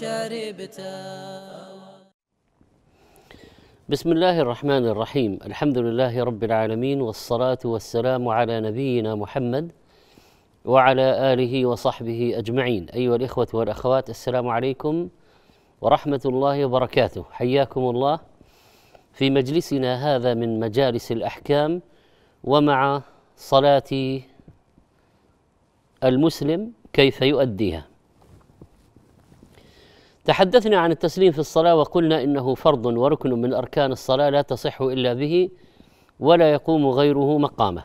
شربته بسم الله الرحمن الرحيم الحمد لله رب العالمين والصلاه والسلام على نبينا محمد وعلى اله وصحبه اجمعين ايها الاخوه والاخوات السلام عليكم ورحمه الله وبركاته حياكم الله في مجلسنا هذا من مجالس الاحكام ومع صلاه المسلم كيف يؤديها تحدثنا عن التسليم في الصلاة وقلنا إنه فرض وركن من أركان الصلاة لا تصح إلا به ولا يقوم غيره مقامه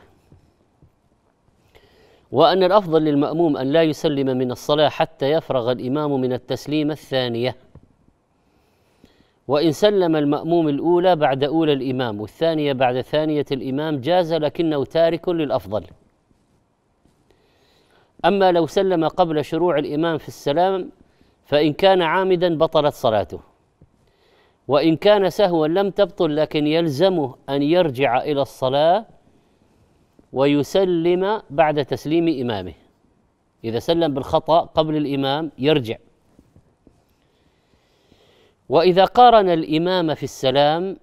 وأن الأفضل للمأموم أن لا يسلم من الصلاة حتى يفرغ الإمام من التسليم الثانية وإن سلم المأموم الأولى بعد أولى الإمام والثانية بعد ثانية الإمام جاز لكنه تارك للأفضل أما لو سلم قبل شروع الإمام في السلام فإن كان عامدا بطلت صلاته وإن كان سهوا لم تبطل لكن يلزمه أن يرجع إلى الصلاة ويسلم بعد تسليم إمامه إذا سلم بالخطأ قبل الإمام يرجع وإذا قارن الإمام في السلام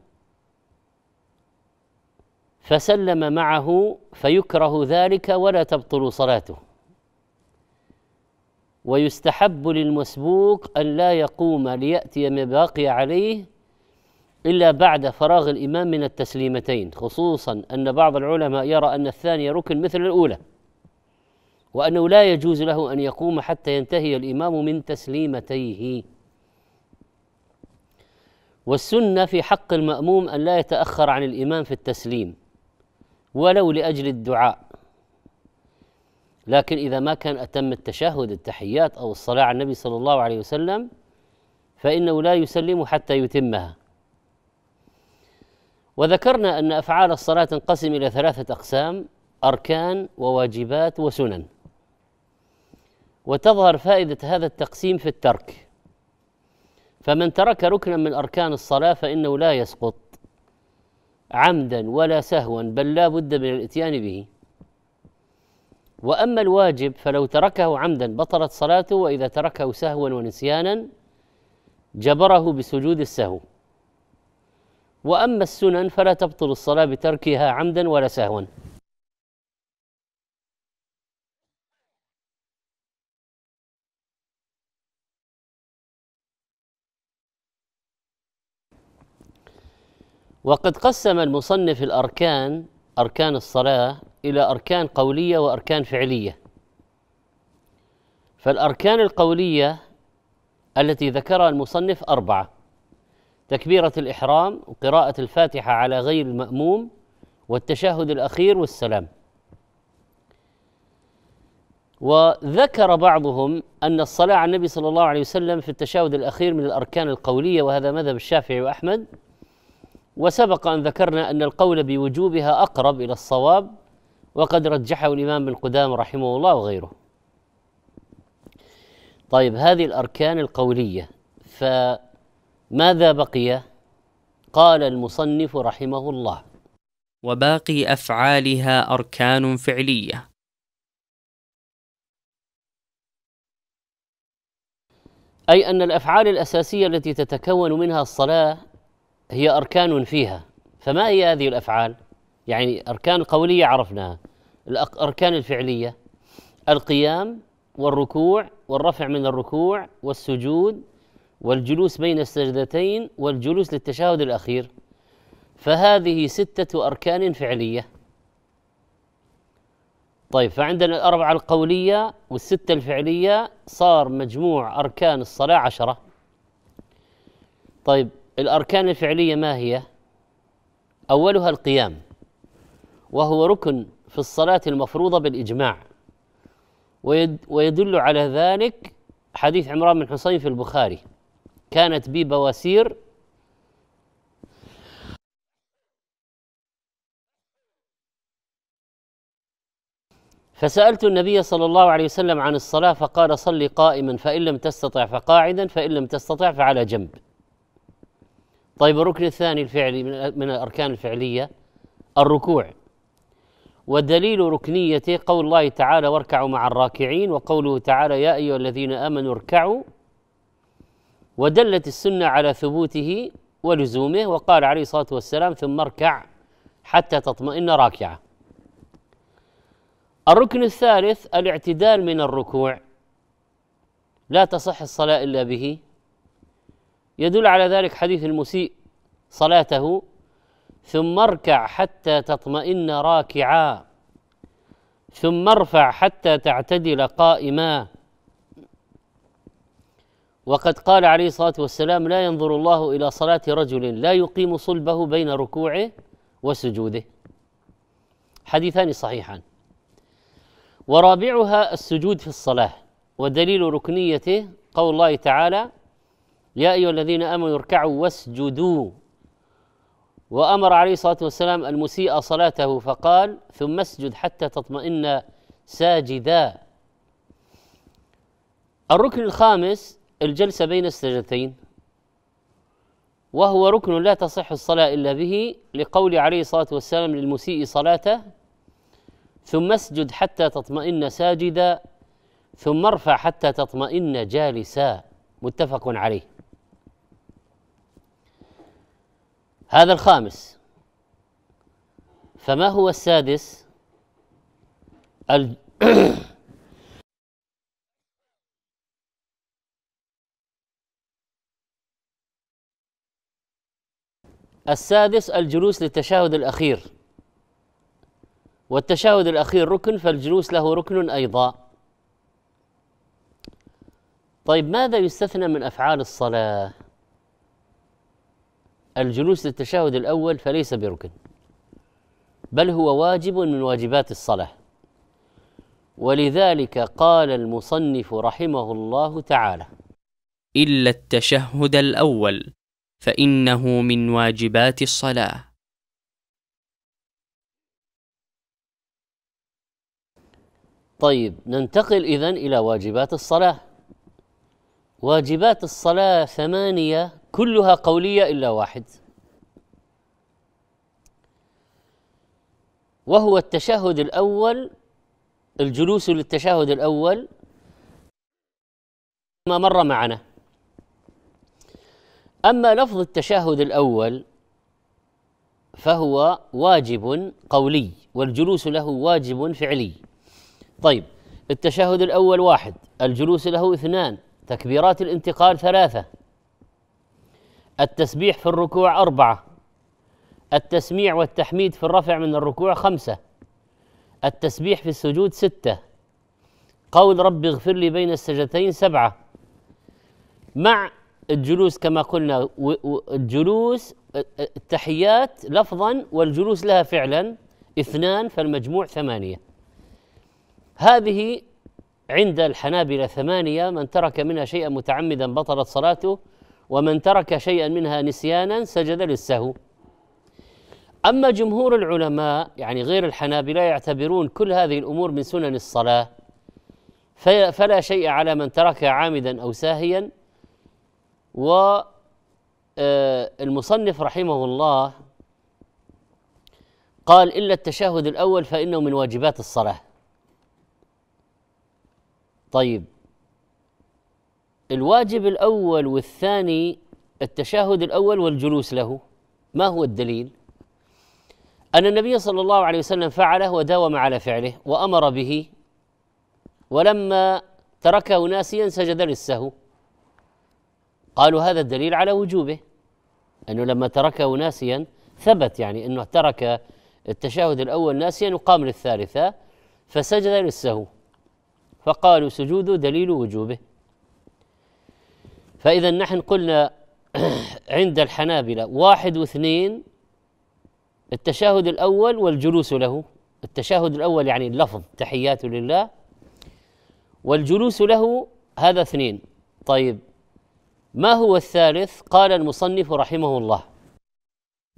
فسلم معه فيكره ذلك ولا تبطل صلاته ويستحب للمسبوق أن لا يقوم ليأتي ما بقي عليه إلا بعد فراغ الإمام من التسليمتين خصوصا أن بعض العلماء يرى أن الثانية ركن مثل الأولى وأنه لا يجوز له أن يقوم حتى ينتهي الإمام من تسليمتيه والسنة في حق المأموم أن لا يتأخر عن الإمام في التسليم ولو لأجل الدعاء لكن إذا ما كان أتم التشهد التحيات أو الصلاة على النبي صلى الله عليه وسلم فإنه لا يسلم حتى يتمها وذكرنا أن أفعال الصلاة تنقسم إلى ثلاثة أقسام أركان وواجبات وسنن وتظهر فائدة هذا التقسيم في الترك فمن ترك ركنا من أركان الصلاة فإنه لا يسقط عمدا ولا سهوا بل لا بد من الاتيان به واما الواجب فلو تركه عمدا بطلت صلاته واذا تركه سهوا ونسيانا جبره بسجود السهو واما السنن فلا تبطل الصلاه بتركها عمدا ولا سهوا وقد قسم المصنف الاركان اركان الصلاه الى اركان قوليه واركان فعليه فالاركان القوليه التي ذكرها المصنف اربعه تكبيره الاحرام وقراءه الفاتحه على غير الماموم والتشهد الاخير والسلام وذكر بعضهم ان الصلاه على النبي صلى الله عليه وسلم في التشهد الاخير من الاركان القوليه وهذا مذهب الشافعي واحمد وسبق ان ذكرنا ان القول بوجوبها اقرب الى الصواب وقد رجحه الإمام ابن قدام رحمه الله وغيره طيب هذه الأركان القولية فماذا بقي قال المصنف رحمه الله وباقي أفعالها أركان فعلية أي أن الأفعال الأساسية التي تتكون منها الصلاة هي أركان فيها فما هي هذه الأفعال؟ يعني أركان القولية عرفناها الأركان الفعلية القيام والركوع والرفع من الركوع والسجود والجلوس بين السجدتين والجلوس للتشهد الأخير فهذه ستة أركان فعلية طيب فعندنا الأربعة القولية والستة الفعلية صار مجموع أركان الصلاة عشرة طيب الأركان الفعلية ما هي؟ أولها القيام وهو ركن في الصلاة المفروضة بالإجماع ويدل على ذلك حديث عمران بن حسين في البخاري كانت بي بواسير فسألت النبي صلى الله عليه وسلم عن الصلاة فقال صلي قائما فإن لم تستطع فقاعدا فإن لم تستطع فعلى جنب طيب الركن الثاني الفعلي من الأركان الفعلية الركوع ودليل ركنيته قول الله تعالى واركعوا مع الراكعين وقوله تعالى يا ايها الذين امنوا اركعوا ودلت السنه على ثبوته ولزومه وقال عليه الصلاه والسلام ثم اركع حتى تطمئن راكعه الركن الثالث الاعتدال من الركوع لا تصح الصلاه الا به يدل على ذلك حديث المسيء صلاته ثم اركع حتى تطمئن راكعا ثم ارفع حتى تعتدل قائما وقد قال عليه الصلاه والسلام لا ينظر الله الى صلاه رجل لا يقيم صلبه بين ركوعه وسجوده حديثان صحيحان ورابعها السجود في الصلاه ودليل ركنيته قول الله تعالى يا ايها الذين امنوا اركعوا واسجدوا وأمر عليه الصلاة والسلام المسيء صلاته فقال ثم اسجد حتى تطمئن ساجدا الركن الخامس الجلسة بين السجدتين وهو ركن لا تصح الصلاة إلا به لقول عليه الصلاة والسلام للمسيء صلاته ثم اسجد حتى تطمئن ساجدا ثم ارفع حتى تطمئن جالسا متفق عليه هذا الخامس فما هو السادس السادس الجلوس للتشاهد الأخير والتشاهد الأخير ركن فالجلوس له ركن أيضا طيب ماذا يستثنى من أفعال الصلاة؟ الجلوس للتشهد الاول فليس بركن بل هو واجب من واجبات الصلاه ولذلك قال المصنف رحمه الله تعالى الا التشهد الاول فانه من واجبات الصلاه طيب ننتقل اذن الى واجبات الصلاه واجبات الصلاه ثمانيه كلها قولية إلا واحد وهو التشهد الأول الجلوس للتشهد الأول ما مر معنا أما لفظ التشهد الأول فهو واجب قولي والجلوس له واجب فعلي طيب التشهد الأول واحد الجلوس له اثنان تكبيرات الانتقال ثلاثة التسبيح في الركوع أربعة التسميع والتحميد في الرفع من الركوع خمسة التسبيح في السجود ستة قول رب اغفر لي بين السجدتين سبعة مع الجلوس كما قلنا الجلوس التحيات لفظا والجلوس لها فعلا اثنان فالمجموع ثمانية هذه عند الحنابلة ثمانية من ترك منها شيئا متعمدا بطلت صلاته ومن ترك شيئا منها نسيانا سجد للسهو أما جمهور العلماء يعني غير الحنابلة يعتبرون كل هذه الأمور من سنن الصلاة فلا شيء على من ترك عامدا أو ساهيا والمصنف آه، رحمه الله قال إلا التشهد الأول فإنه من واجبات الصلاة طيب الواجب الاول والثاني التشهد الاول والجلوس له ما هو الدليل؟ ان النبي صلى الله عليه وسلم فعله وداوم على فعله وامر به ولما تركه ناسيا سجد للسهو قالوا هذا الدليل على وجوبه انه لما تركه ناسيا ثبت يعني انه ترك التشهد الاول ناسيا وقام للثالثه فسجد للسهو فقالوا سجوده دليل وجوبه فإذا نحن قلنا عند الحنابلة واحد واثنين التشاهد الأول والجلوس له التشاهد الأول يعني اللفظ تحيات لله والجلوس له هذا اثنين طيب ما هو الثالث قال المصنف رحمه الله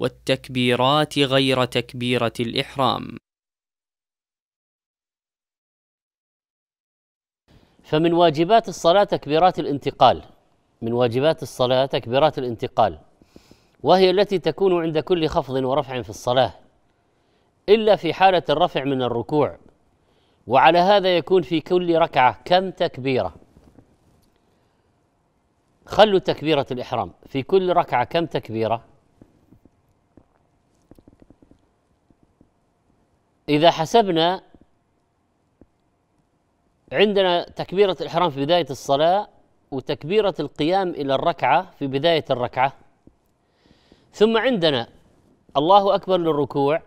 والتكبيرات غير تكبيرة الإحرام فمن واجبات الصلاة تكبيرات الانتقال من واجبات الصلاة تكبيرات الانتقال وهي التي تكون عند كل خفض ورفع في الصلاة إلا في حالة الرفع من الركوع وعلى هذا يكون في كل ركعة كم تكبيرة خلوا تكبيرة الإحرام في كل ركعة كم تكبيرة إذا حسبنا عندنا تكبيرة الإحرام في بداية الصلاة وتكبيرة القيام إلى الركعة في بداية الركعة ثم عندنا الله أكبر للركوع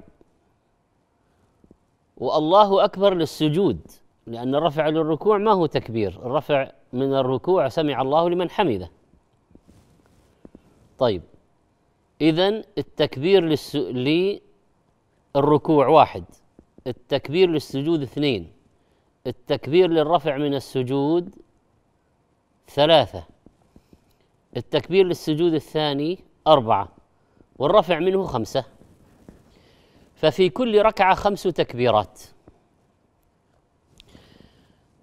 والله أكبر للسجود لأن الرفع للركوع ما هو تكبير الرفع من الركوع سمع الله لمن حمده طيب إذا التكبير للس... للركوع واحد التكبير للسجود اثنين التكبير للرفع من السجود ثلاثة التكبير للسجود الثاني أربعة والرفع منه خمسة ففي كل ركعة خمس تكبيرات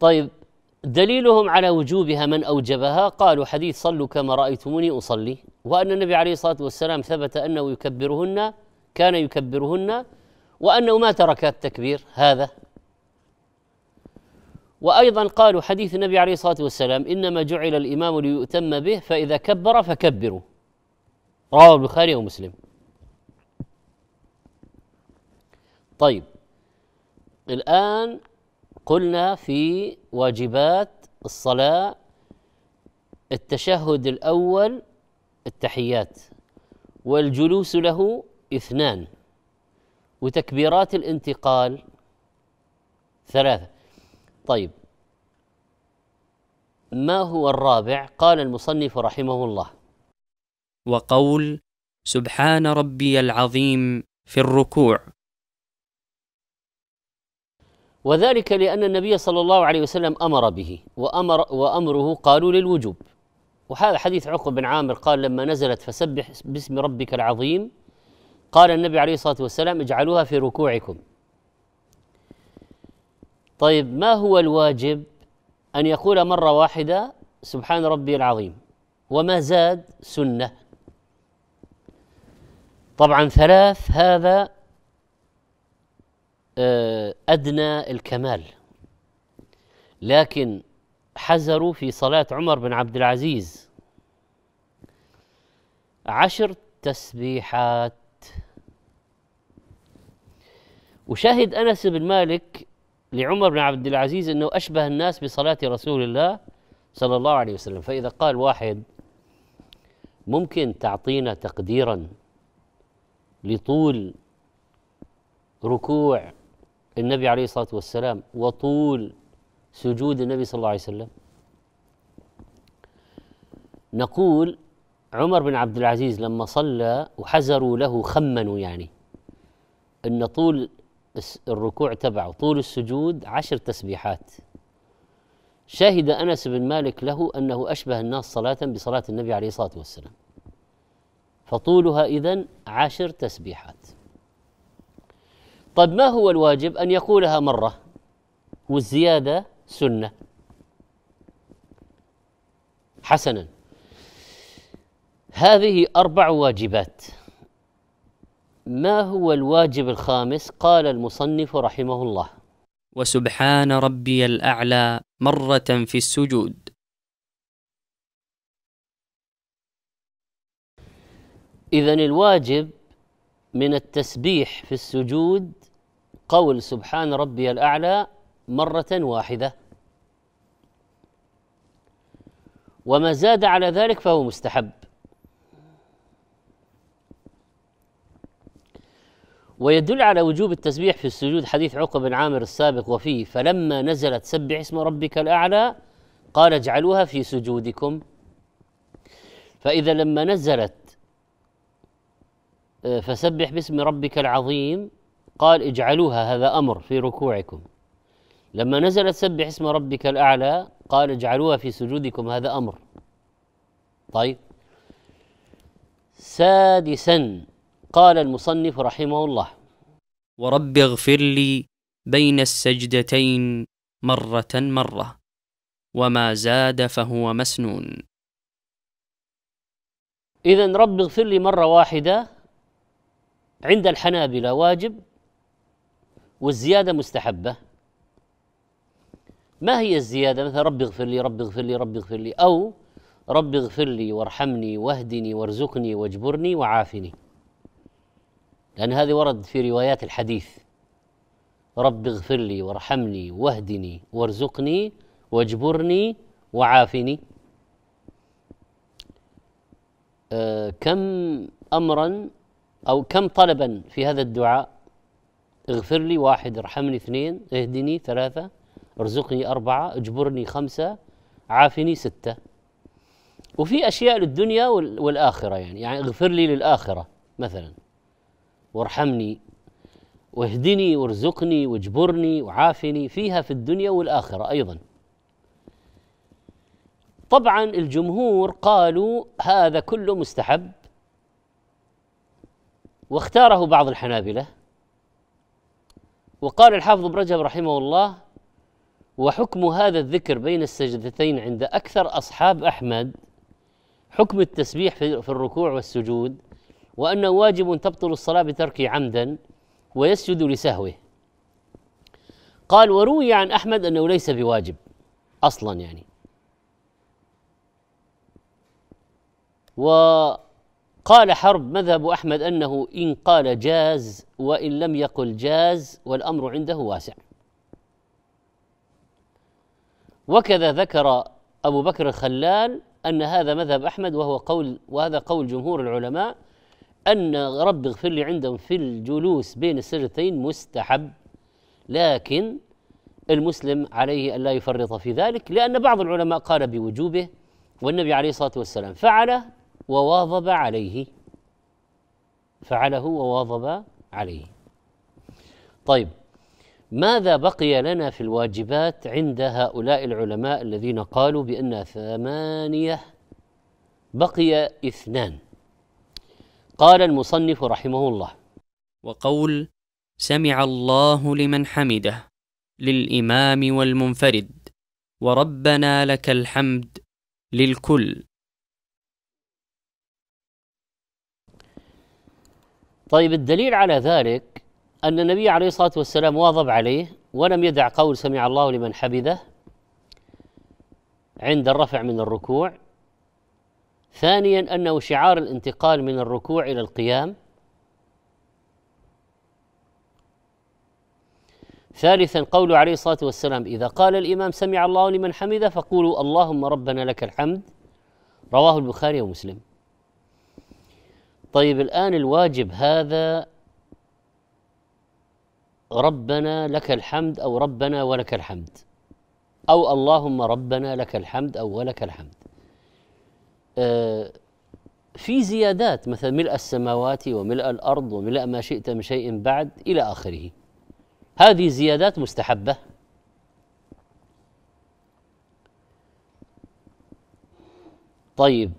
طيب دليلهم على وجوبها من أوجبها قالوا حديث صلوا كما رأيتموني أصلي وأن النبي عليه الصلاة والسلام ثبت أنه يكبرهن كان يكبرهن وأنه ما ترك التكبير هذا وأيضا قالوا حديث النبي عليه الصلاة والسلام إنما جعل الإمام ليؤتم به فإذا كبر فكبروا رواه البخاري ومسلم طيب الآن قلنا في واجبات الصلاة التشهد الأول التحيات والجلوس له اثنان وتكبيرات الانتقال ثلاثة طيب ما هو الرابع قال المصنف رحمه الله وقول سبحان ربي العظيم في الركوع وذلك لأن النبي صلى الله عليه وسلم أمر به وأمر وأمره قالوا للوجوب وهذا حديث عقب بن عامر قال لما نزلت فسبح باسم ربك العظيم قال النبي عليه الصلاة والسلام اجعلوها في ركوعكم طيب ما هو الواجب أن يقول مرة واحدة سبحان ربي العظيم وما زاد سنة طبعا ثلاث هذا آه، أدنى الكمال لكن حزروا في صلاة عمر بن عبد العزيز عشر تسبيحات وشاهد أنس بن مالك لعمر بن عبد العزيز انه اشبه الناس بصلاه رسول الله صلى الله عليه وسلم فاذا قال واحد ممكن تعطينا تقديرا لطول ركوع النبي عليه الصلاه والسلام وطول سجود النبي صلى الله عليه وسلم نقول عمر بن عبد العزيز لما صلى وحزروا له خمنوا يعني ان طول الركوع تبعه طول السجود عشر تسبيحات شهد انس بن مالك له انه اشبه الناس صلاه بصلاه النبي عليه الصلاه والسلام فطولها اذا عشر تسبيحات طب ما هو الواجب ان يقولها مره والزياده سنه حسنا هذه اربع واجبات ما هو الواجب الخامس قال المصنف رحمه الله وسبحان ربي الاعلى مره في السجود اذا الواجب من التسبيح في السجود قول سبحان ربي الاعلى مره واحده وما زاد على ذلك فهو مستحب ويدل على وجوب التسبيح في السجود حديث عقبة بن عامر السابق وفيه فلما نزلت سبح اسم ربك الأعلى قال اجعلوها في سجودكم فإذا لما نزلت آه، فسبح باسم ربك العظيم قال اجعلوها هذا امر في ركوعكم لما نزلت سبح اسم ربك الاعلى قال اجعلوها في سجودكم هذا امر طيب سادسا قال المصنف رحمه الله ورب اغفر لي بين السجدتين مره مره وما زاد فهو مسنون اذا رب اغفر لي مره واحده عند الحنابله واجب والزياده مستحبه ما هي الزياده مثلا رب اغفر لي رب اغفر لي رب اغفر لي او رب اغفر لي وارحمني واهدني وارزقني واجبرني وعافني لأن هذه ورد في روايات الحديث رب اغفر لي وارحمني واهدني وارزقني واجبرني وعافني أه كم أمرا أو كم طلبا في هذا الدعاء اغفر لي واحد ارحمني اثنين اهدني ثلاثة ارزقني أربعة اجبرني خمسة عافني ستة وفي أشياء للدنيا والآخرة يعني يعني اغفر لي للآخرة مثلا وارحمني واهدني وارزقني واجبرني وعافني فيها في الدنيا والاخره ايضا. طبعا الجمهور قالوا هذا كله مستحب واختاره بعض الحنابله وقال الحافظ ابن رجب رحمه الله وحكم هذا الذكر بين السجدتين عند اكثر اصحاب احمد حكم التسبيح في الركوع والسجود وأنه واجب تبطل الصلاة بتركه عمدا ويسجد لسهوه قال وروي عن أحمد أنه ليس بواجب أصلا يعني وقال حرب مذهب أحمد أنه إن قال جاز وإن لم يقل جاز والأمر عنده واسع وكذا ذكر أبو بكر الخلال أن هذا مذهب أحمد وهو قول وهذا قول جمهور العلماء أن رب اغفر لي عندهم في الجلوس بين السجدتين مستحب لكن المسلم عليه ألا يفرط في ذلك لأن بعض العلماء قال بوجوبه والنبي عليه الصلاة والسلام فعله وواظب عليه فعله وواظب عليه طيب ماذا بقي لنا في الواجبات عند هؤلاء العلماء الذين قالوا بأن ثمانية بقي اثنان قال المصنف رحمه الله وقول سمع الله لمن حمده للامام والمنفرد وربنا لك الحمد للكل طيب الدليل على ذلك ان النبي عليه الصلاه والسلام واظب عليه ولم يدع قول سمع الله لمن حمده عند الرفع من الركوع ثانيا انه شعار الانتقال من الركوع الى القيام ثالثا قول عليه الصلاه والسلام اذا قال الامام سمع الله لمن حمده فقولوا اللهم ربنا لك الحمد رواه البخاري ومسلم طيب الان الواجب هذا ربنا لك الحمد او ربنا ولك الحمد او اللهم ربنا لك الحمد او ولك الحمد آه، في زيادات مثلا ملء السماوات وملء الارض وملء ما شئت من شيء بعد الى اخره هذه زيادات مستحبه طيب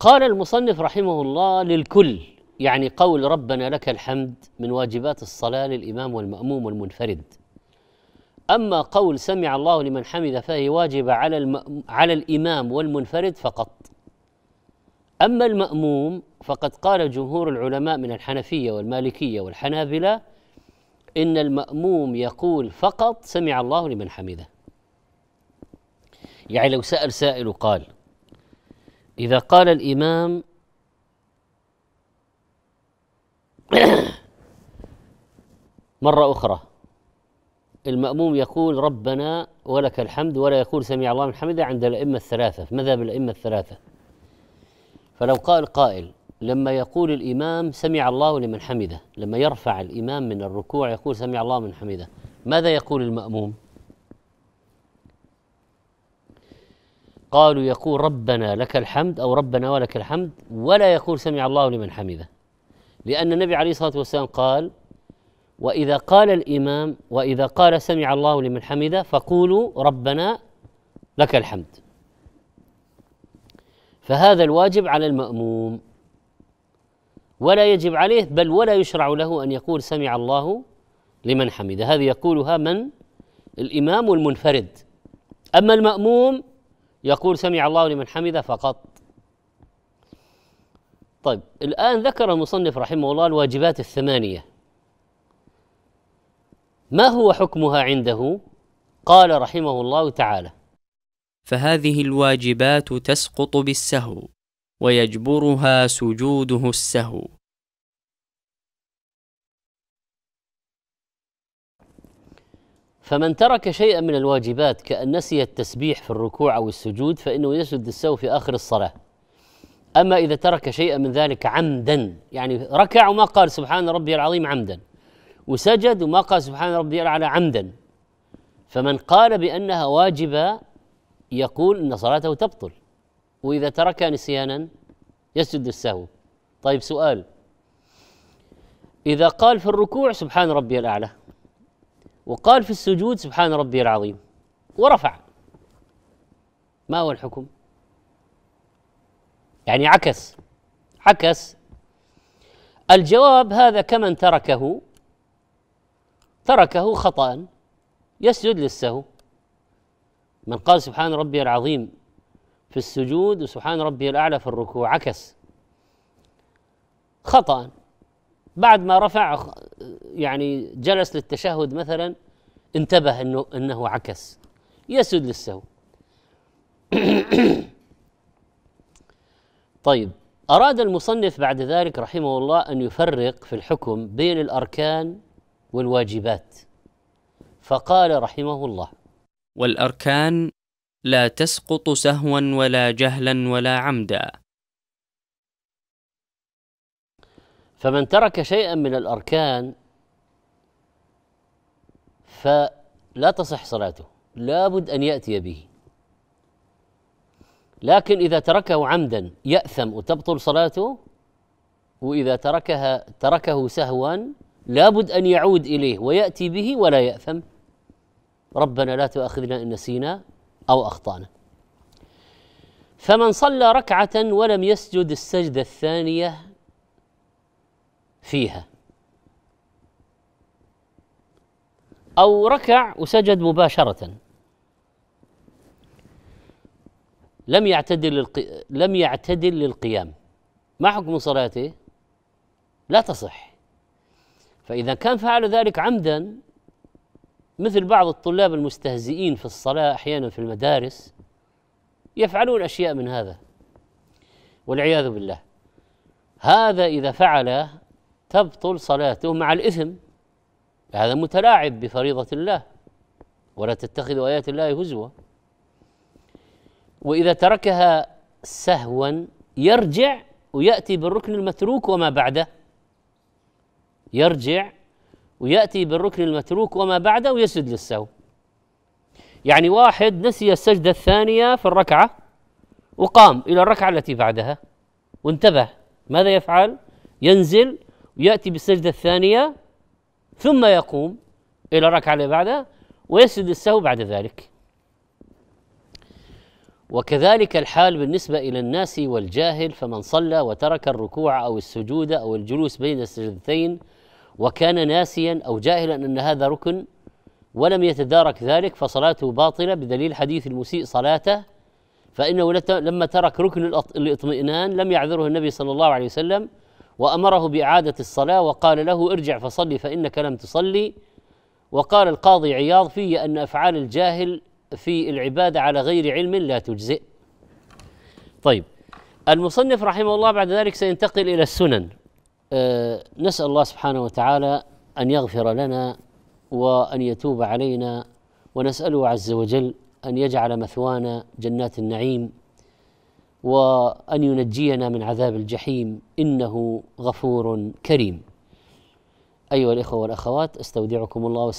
قال المصنف رحمه الله للكل يعني قول ربنا لك الحمد من واجبات الصلاه للامام والماموم والمنفرد أما قول سمع الله لمن حمده فهي واجبة على الم... على الإمام والمنفرد فقط. أما المأموم فقد قال جمهور العلماء من الحنفية والمالكية والحنابلة إن المأموم يقول فقط سمع الله لمن حمده. يعني لو سأل سائل وقال إذا قال الإمام مرة أخرى المأموم يقول ربنا ولك الحمد ولا يقول سميع الله من حمده عند الأئمة الثلاثة في مذهب الأئمة الثلاثة فلو قال قائل لما يقول الإمام سمع الله لمن حمده لما يرفع الإمام من الركوع يقول سمع الله من حمده ماذا يقول المأموم قالوا يقول ربنا لك الحمد أو ربنا ولك الحمد ولا يقول سمع الله لمن حمده لأن النبي عليه الصلاة والسلام قال وإذا قال الإمام وإذا قال سمع الله لمن حمده فقولوا ربنا لك الحمد فهذا الواجب على المأموم ولا يجب عليه بل ولا يشرع له أن يقول سمع الله لمن حمده هذه يقولها من الإمام المنفرد أما المأموم يقول سمع الله لمن حمده فقط طيب الآن ذكر المصنف رحمه الله الواجبات الثمانية ما هو حكمها عنده قال رحمه الله تعالى فهذه الواجبات تسقط بالسهو ويجبرها سجوده السهو فمن ترك شيئا من الواجبات كأن نسي التسبيح في الركوع أو السجود فإنه يسجد السهو في آخر الصلاة أما إذا ترك شيئا من ذلك عمدا يعني ركع وما قال سبحان ربي العظيم عمدا وسجد وما قال سبحان ربي الأعلى عمدا فمن قال بأنها واجبة يقول أن صلاته تبطل وإذا تركها نسيانا يسجد السهو طيب سؤال إذا قال في الركوع سبحان ربي الأعلى وقال في السجود سبحان ربي العظيم ورفع ما هو الحكم؟ يعني عكس عكس الجواب هذا كمن تركه تركه خطأ يسجد للسهو من قال سبحان ربي العظيم في السجود وسبحان ربي الأعلى في الركوع عكس خطأ بعد ما رفع يعني جلس للتشهد مثلا انتبه انه انه عكس يسجد للسهو طيب أراد المصنف بعد ذلك رحمه الله أن يفرق في الحكم بين الأركان والواجبات فقال رحمه الله والاركان لا تسقط سهوا ولا جهلا ولا عمدا فمن ترك شيئا من الاركان فلا تصح صلاته لابد ان ياتي به لكن اذا تركه عمدا ياثم وتبطل صلاته واذا تركها تركه سهوا لابد أن يعود إليه ويأتي به ولا يأثم ربنا لا تؤاخذنا إن نسينا أو أخطأنا فمن صلى ركعة ولم يسجد السجدة الثانية فيها أو ركع وسجد مباشرة لم يعتدل للقي... لم يعتدل للقيام ما حكم صلاته؟ لا تصح فإذا كان فعل ذلك عمدا مثل بعض الطلاب المستهزئين في الصلاة أحيانا في المدارس يفعلون أشياء من هذا والعياذ بالله هذا إذا فعل تبطل صلاته مع الإثم هذا متلاعب بفريضة الله ولا تتخذوا آيات الله هزوا وإذا تركها سهوا يرجع ويأتي بالركن المتروك وما بعده يرجع ويأتي بالركن المتروك وما بعده ويسجد للسهو يعني واحد نسي السجدة الثانية في الركعة وقام إلى الركعة التي بعدها وانتبه ماذا يفعل؟ ينزل ويأتي بالسجدة الثانية ثم يقوم إلى الركعة اللي بعدها ويسجد السهو بعد ذلك وكذلك الحال بالنسبة إلى الناس والجاهل فمن صلى وترك الركوع أو السجود أو الجلوس بين السجدتين وكان ناسيا او جاهلا ان هذا ركن ولم يتدارك ذلك فصلاته باطله بدليل حديث المسيء صلاته فانه لما ترك ركن الاطمئنان لم يعذره النبي صلى الله عليه وسلم وامره باعاده الصلاه وقال له ارجع فصلي فانك لم تصلي وقال القاضي عياض في ان افعال الجاهل في العباده على غير علم لا تجزئ. طيب المصنف رحمه الله بعد ذلك سينتقل الى السنن آه، نسأل الله سبحانه وتعالى أن يغفر لنا وأن يتوب علينا ونسأله عز وجل أن يجعل مثوانا جنات النعيم وأن ينجينا من عذاب الجحيم إنه غفور كريم أيها الإخوة والأخوات أستودعكم الله